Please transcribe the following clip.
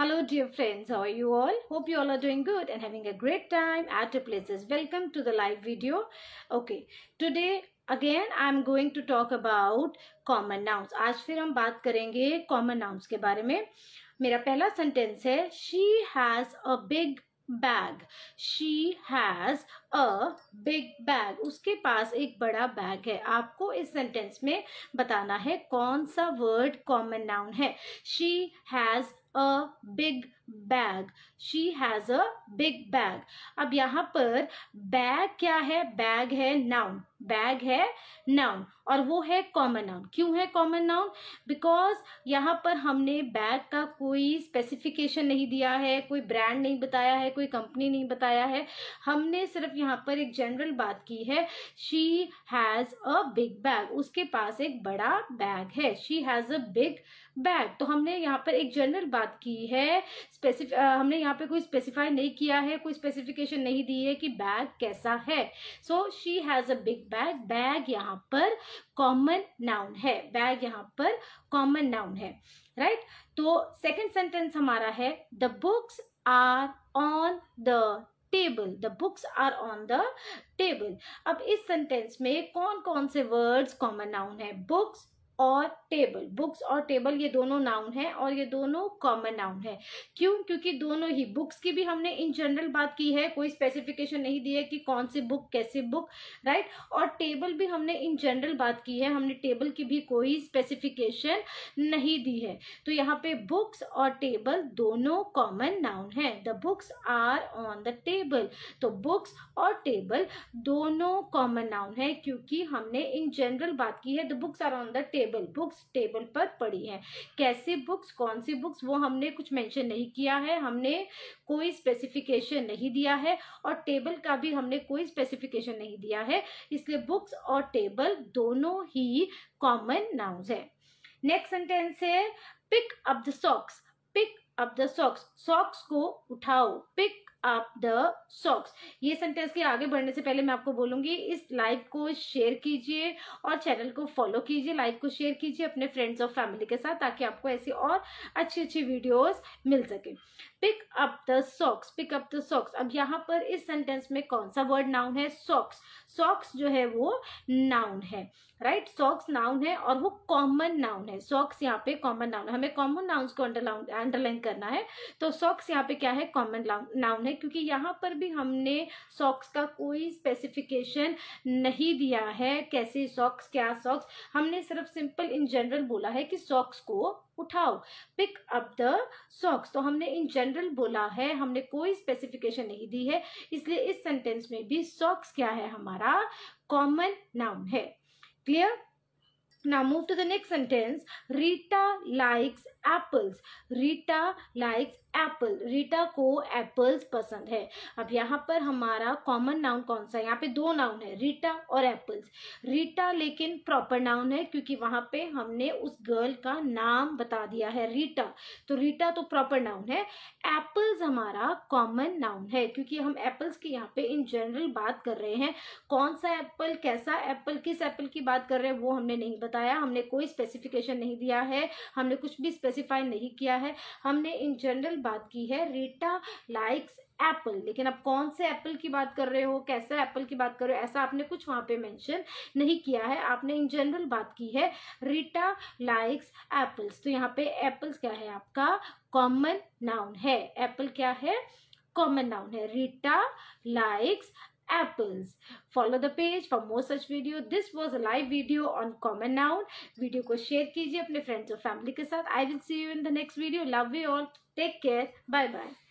Hello dear friends, how are you all? Hope you all are doing good and having a great time at your places. Welcome to the live video. Okay, today again I am going to talk about common nouns आज फिर हम बात करेंगे common nouns के बारे में मेरा पहला सेंटेंस है she has a big bag she has a big bag उसके पास एक बड़ा बैग है आपको इस सेंटेंस में बताना है कौन सा वर्ड कॉमन नाउन है she has a big bag she has a big bag अब यहाँ पर बैग क्या है बैग है नाउन बैग है नाउन और वो है कॉमन नाउन क्यों है कॉमन नाउन बिकॉज यहाँ पर हमने बैग का कोई स्पेसिफिकेशन नहीं दिया है कोई ब्रांड नहीं बताया है कोई कंपनी नहीं बताया है हमने सिर्फ यहाँ पर एक जनरल बात की है she has a big bag उसके पास एक बड़ा बैग है she has a big bag तो हमने यहाँ पर एक जनरल बात की है स्पेसिफ हमने यहाँ पर कोई स्पेसिफाई नहीं किया है कोई स्पेसिफिकेशन नहीं दी है कि बैग कैसा है so she has a big bag bag यहाँ पर कॉमन नाउन है बैग यहाँ पर कॉमन नाउन है राइट right? तो सेकेंड सेंटेंस हमारा है the books are on the table the books are on the table अब इस सेंटेंस में कौन कौन से वर्ड्स कॉमन नाउन है बुक्स और टेबल बुक्स और टेबल ये दोनों नाउन है और ये दोनों कॉमन नाउन है क्यों क्योंकि दोनों ही बुक्स की भी हमने इन जनरल बात की है कोई स्पेसिफिकेशन नहीं दी है कि कौन सी बुक कैसे बुक राइट और टेबल भी हमने इन जनरल बात की है हमने टेबल की भी कोई स्पेसिफिकेशन नहीं दी है तो यहाँ पे बुक्स और टेबल दोनों कॉमन नाउन है the books are on the table तो बुक्स और टेबल दोनों कॉमन नाउन है क्योंकि हमने इन जनरल बात की है the books are on the table table books table पर पड़ी हैं कैसे बुक्स कौन सी बुक्स वो हमने कुछ मेंशन नहीं किया है हमने कोई स्पेसिफिकेशन नहीं दिया है और टेबल का भी हमने कोई स्पेसिफिकेशन नहीं दिया है इसलिए बुक्स और टेबल दोनों ही कॉमन नाउज है नेक्स्ट सेंटेंस है pick up the socks pick up the socks socks को उठाओ पिक अप द सॉक्स ये सेंटेंस के आगे बढ़ने से पहले मैं आपको बोलूंगी इस लाइव को शेयर कीजिए और चैनल को फॉलो कीजिए लाइव को शेयर कीजिए अपने फ्रेंड्स और फैमिली के साथ ताकि आपको ऐसी और अच्छी अच्छी वीडियोस मिल सके pick up the socks pick up the socks अब यहाँ पर इस सेंटेंस में कौन सा वर्ड नाउन है सॉक्स सॉक्स जो है वो नाउन है राइट सॉक्स नाउन है और वो कॉमन नाउन है सॉक्स यहाँ पे कॉमन नाउन हमें कॉमन नाउन को अंडरलाइन करना है तो सॉक्स यहाँ पे क्या है कॉमन नाउन है क्योंकि यहाँ पर भी हमने सॉक्स का कोई स्पेसिफिकेशन नहीं दिया है कैसे सॉक्स क्या सॉक्स हमने सिर्फ सिंपल इन जनरल बोला है कि सॉक्स को उठाओ पिक अप द सॉक्स तो हमने इन जनरल बोला है हमने कोई स्पेसिफिकेशन नहीं दी है इसलिए इस सेंटेंस में भी सॉक्स क्या है हमारा कॉमन नाम है clear Now move to the next sentence. Rita likes apples. Rita likes apple. Rita को apples पसंद है अब यहाँ पर हमारा common noun कौन सा है यहाँ पे दो noun है Rita और apples. Rita लेकिन proper noun है क्योंकि वहाँ पे हमने उस girl का नाम बता दिया है Rita. तो Rita तो proper noun है Apples हमारा common noun है क्योंकि हम apples की यहाँ पे in general बात कर रहे हैं कौन सा apple कैसा apple किस apple की बात कर रहे हैं वो हमने नहीं बताया हमने कोई स्पेसिफिकेशन नहीं दिया है हमने कुछ भी स्पेसिफाई नहीं किया है हमने इन जनरल बात की है रीटा लाइक्स एप्पल लेकिन अब कौन से एप्पल की बात कर रहे हो कैसे एप्पल की बात कर रहे हो ऐसा आपने कुछ वहाँ पे मेंशन नहीं किया है आपने इन जनरल बात की है रीटा लाइक्स एप्पल्स तो यहाँ पे एप्पल्स क्या है आपका कॉमन नाउन है एप्पल क्या है कॉमन नाउन है Rita likes apples follow the page for more such video this was a live video on common noun video को share कीजिए अपने friends और family के साथ i will see you in the next video love you all take care bye bye